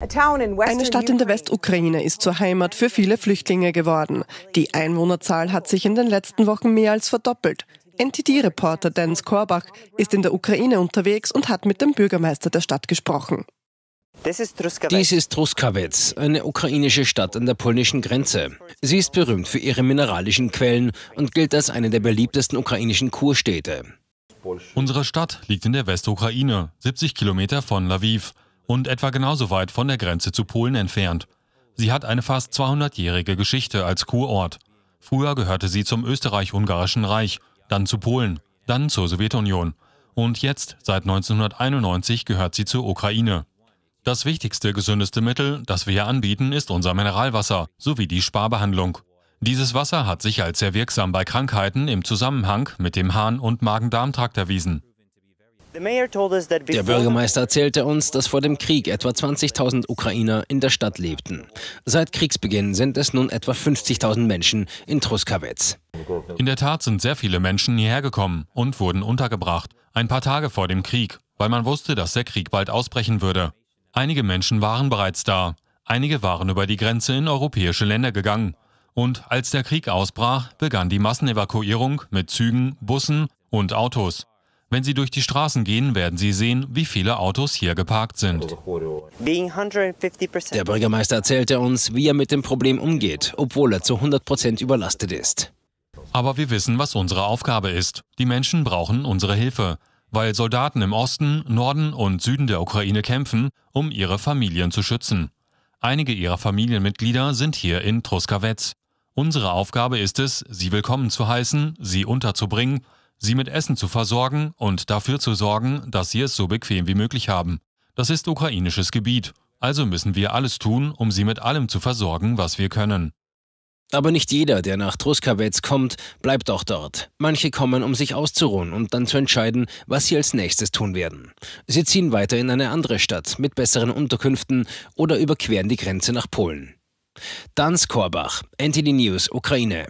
Eine Stadt in der Westukraine ist zur Heimat für viele Flüchtlinge geworden. Die Einwohnerzahl hat sich in den letzten Wochen mehr als verdoppelt. NTD-Reporter Dennis Korbach ist in der Ukraine unterwegs und hat mit dem Bürgermeister der Stadt gesprochen. Dies ist Truskawitz, eine ukrainische Stadt an der polnischen Grenze. Sie ist berühmt für ihre mineralischen Quellen und gilt als eine der beliebtesten ukrainischen Kurstädte. Unsere Stadt liegt in der Westukraine, 70 Kilometer von Lviv und etwa genauso weit von der Grenze zu Polen entfernt. Sie hat eine fast 200-jährige Geschichte als Kurort. Früher gehörte sie zum österreich-ungarischen Reich, dann zu Polen, dann zur Sowjetunion. Und jetzt, seit 1991, gehört sie zur Ukraine. Das wichtigste gesündeste Mittel, das wir hier anbieten, ist unser Mineralwasser sowie die Sparbehandlung. Dieses Wasser hat sich als sehr wirksam bei Krankheiten im Zusammenhang mit dem Harn- und Magen-Darm-Trakt erwiesen. Der Bürgermeister erzählte uns, dass vor dem Krieg etwa 20.000 Ukrainer in der Stadt lebten. Seit Kriegsbeginn sind es nun etwa 50.000 Menschen in Truskawetz. In der Tat sind sehr viele Menschen hierher gekommen und wurden untergebracht, ein paar Tage vor dem Krieg, weil man wusste, dass der Krieg bald ausbrechen würde. Einige Menschen waren bereits da, einige waren über die Grenze in europäische Länder gegangen. Und als der Krieg ausbrach, begann die Massenevakuierung mit Zügen, Bussen und Autos. Wenn Sie durch die Straßen gehen, werden Sie sehen, wie viele Autos hier geparkt sind. Der Bürgermeister erzählte uns, wie er mit dem Problem umgeht, obwohl er zu 100 überlastet ist. Aber wir wissen, was unsere Aufgabe ist. Die Menschen brauchen unsere Hilfe, weil Soldaten im Osten, Norden und Süden der Ukraine kämpfen, um ihre Familien zu schützen. Einige ihrer Familienmitglieder sind hier in Truskawetz. Unsere Aufgabe ist es, sie willkommen zu heißen, sie unterzubringen sie mit Essen zu versorgen und dafür zu sorgen, dass sie es so bequem wie möglich haben. Das ist ukrainisches Gebiet, also müssen wir alles tun, um sie mit allem zu versorgen, was wir können. Aber nicht jeder, der nach Truskawetz kommt, bleibt auch dort. Manche kommen, um sich auszuruhen und dann zu entscheiden, was sie als nächstes tun werden. Sie ziehen weiter in eine andere Stadt mit besseren Unterkünften oder überqueren die Grenze nach Polen. Dans Korbach, NTD News, Ukraine.